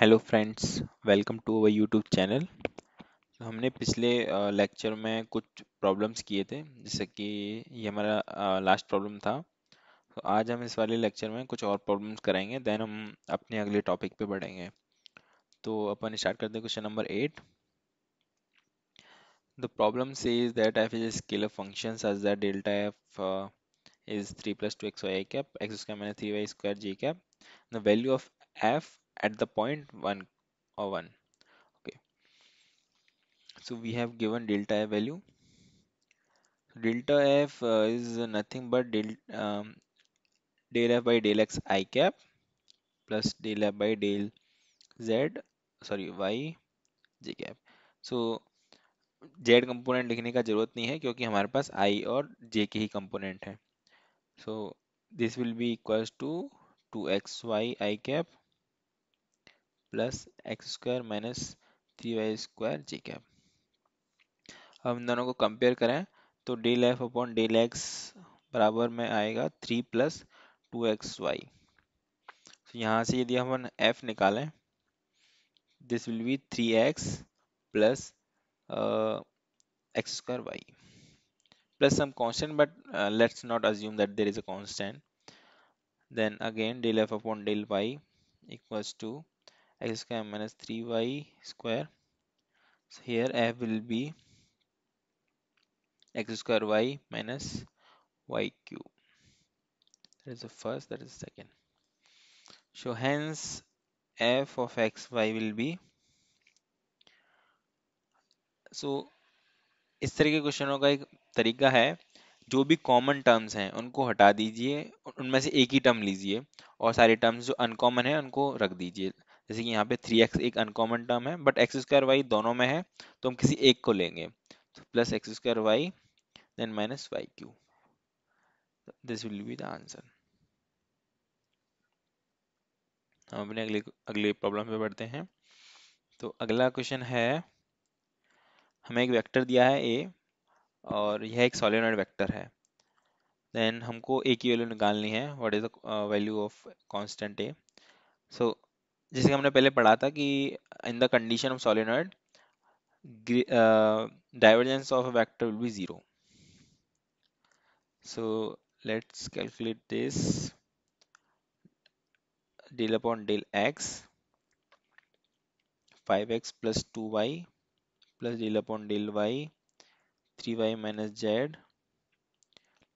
Hello friends welcome to our YouTube channel हमने पिछले lecture में कुछ प्रॉब्लम्स किए थे जैसे कि ये हमारा लास्ट प्रॉब्लम था तो आज हम इस वाले लेक्चर में कुछ और प्रॉब्लम्स करेंगे देन हम अपने अगले टॉपिक पे बढ़ेंगे तो अपन स्टार्ट करते हैं question number eight the problem is that F is a of function that delta F is three plus two X Y cap X square minus three Y square J cap the value of F at the point one or one okay so we have given delta f value delta f uh, is nothing but del, um, del f by del x i cap plus del f by del z sorry y j cap so z component लिखने का जरूरत नहीं है क्योंकि हमारे पास i और j के ही component है so this will be equals to 2xy i cap plus X square minus three Y square J cap अब इन दोनों को कंपेयर करें तो del F upon del X बराबर में आएगा three plus two X Y तो यहाँ से यदि हम एफ निकालें this will be three X plus X square Y plus some constant but let's not assume that there is a constant then again del F upon del Y equals to x square minus 3y square so here f will be x square y minus y cube that is the first that is the second so hence f of x y will be so, इस तरह के क्वेश्चनों का एक तरीका है जो भी common terms हैं उनको हटा दीजिए उनमें से एक ही टर्म लीजिए और सारे टर्म्स जो अनकॉमन है उनको रख दीजिए जैसे कि यहाँ पे थ्री एक्स एक अनकॉमन टर्म है बट एक्स स्क्वायर वाई दोनों में है तो हम किसी एक को लेंगे तो plus X square Y then minus Y cube this will be the answer हम अपने अगले अगले प्रॉब्लम पे बढ़ते हैं तो अगला क्वेश्चन है हमें एक वेक्टर दिया है ए और यह एक सॉलिनॉइड वेक्टर है देन हमको ए की वैल्यू निकालनी है what is the value of constant A so जैसे हमने पहले पढ़ा था कि in the condition of solenoid divergence of vector will be zero so let's calculate this del upon del X five X plus two Y plus del upon del Y three Y minus Z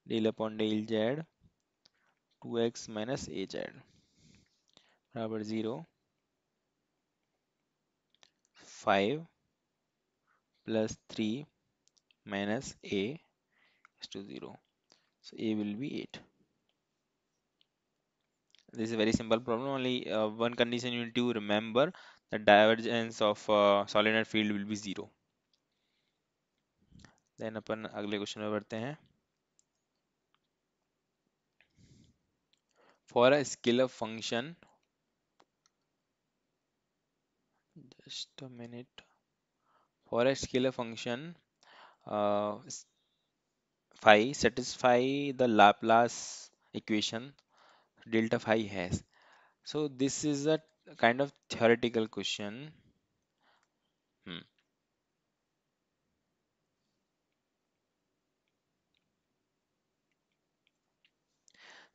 del upon del Z two X minus A Z बराबर zero five plus 3 minus a is to 0 so a will be 8 this is a very simple problem only uh, one condition you need to remember the divergence of uh, solenoid field will be 0 then अपन अगले question में बढ़ते हैं for a scalar function just a minute for a scalar function uh, phi satisfy the Laplace equation delta phi has so this is a kind of theoretical question hmm.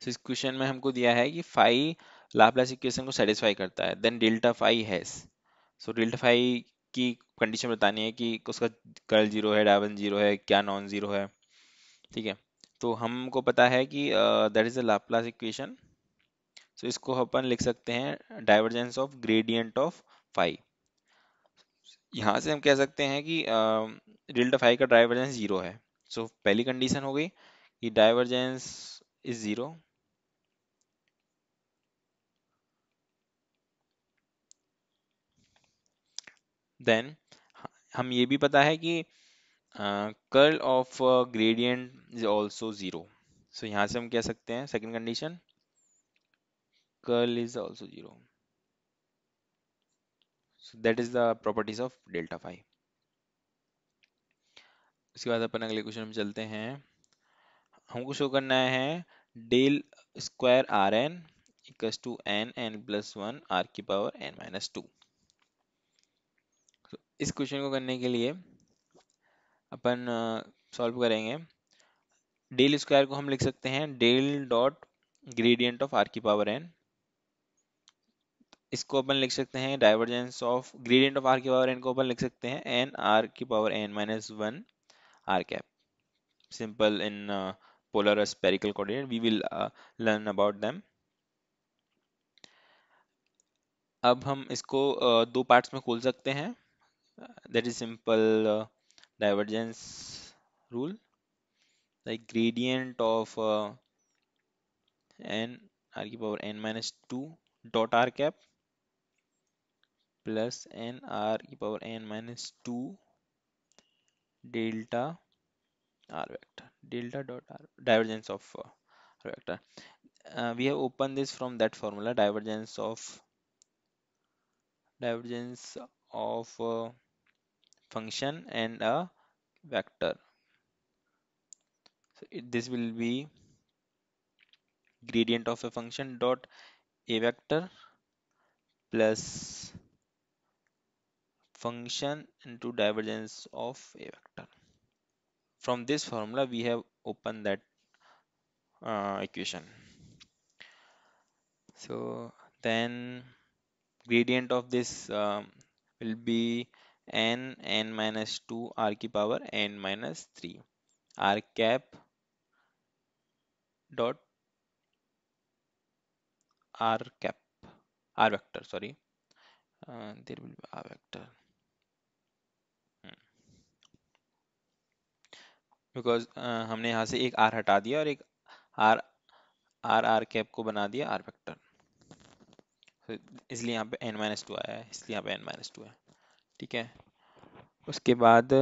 so, इस question में हमको दिया है कि phi Laplace equation को satisfy करता है then delta phi has so रिल्टफाई की कंडीशन बतानी है कि उसका कर्ल जीरो है डायवन जीरो है क्या नॉन जीरो है ठीक है तो हमको पता है कि that is a Laplace equation so इसको अपन लिख सकते हैं divergence of gradient of phi यहाँ से हम कह सकते हैं कि रिल्ट uh, फाई का डाइवर्जेंस जीरो है सो so, पहली कंडीशन हो गई कि डाइवर्जेंस इज जीरो देन हम ये भी पता है कि curl of gradient is also zero so यहाँ से हम कह सकते हैं second condition curl is also zero that is the properties of delta phi उसके बाद अपन अगले क्वेश्चन में चलते हैं हमको शो करना है del square R N equal to N N plus one R की पावर एन माइनस टू इस क्वेश्चन को करने के लिए अपन सॉल्व करेंगे डेल स्क्वायर को हम लिख सकते हैं del dot gradient of R की पावर एन इसको अपन लिख सकते हैं divergence of gradient of R की पावर एन को अपन लिख सकते हैं एन आर की power N minus one are cap simple in polar spherical coordinate we will learn about them अब हम इसको uh, दो पार्ट्स में खोल सकते हैं Uh, that is simple uh, divergence rule like gradient of uh, n r e power n minus 2 dot r cap plus n r e power n minus 2 delta r vector delta dot r divergence of uh, r vector uh, we have opened this from that formula divergence of divergence of uh, function and a vector so it, this will be gradient of a function dot a vector plus function into divergence of a vector from this formula we have opened that uh, equation so then gradient of this um, will be n n minus 2 r की power n minus 3 r cap dot r cap r vector sorry uh, there will be r vector because hmm. uh, हमने यहाँ से एक are हटा दिया और एक are are are cap को बना दिया आर वेक्टर so, इसलिए यहाँ पे एन माइनस टू आया है इसलिए यहाँ पे एन माइनस टू है ठीक है उसके बाद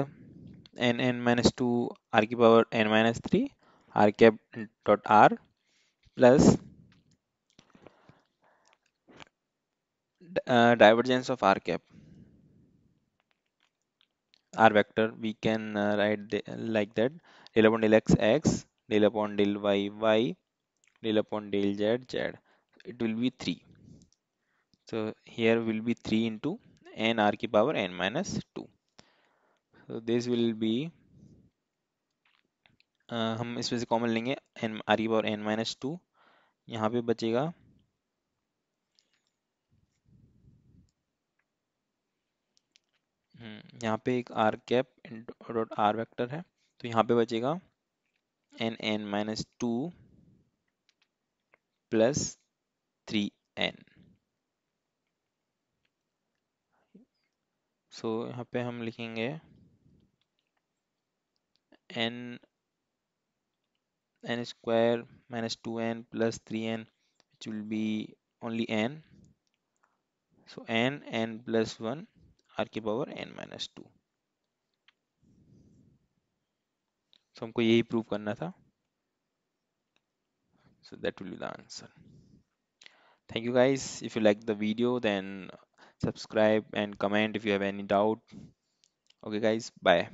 n n minus two r की power N minus three r cap dot r plus divergence of r cap r vector we can write like that del upon del x x del upon del y y del upon del z z it will be three so here will be three into n r की power n minus two so this will be हम इसमें से common लेंगे n are की power N minus two यहाँ पे बचेगा हम्म, यहाँ पे एक r cap dot r vector है तो यहाँ पे बचेगा n n minus two plus three n so so, यहाँ पे हम लिखेंगे n n square minus two n plus three n which will be only n so n N plus one r के power N minus two so हमको यही prove करना था so that will be the answer thank you guys if you like the video then subscribe and comment if you have any doubt okay guys bye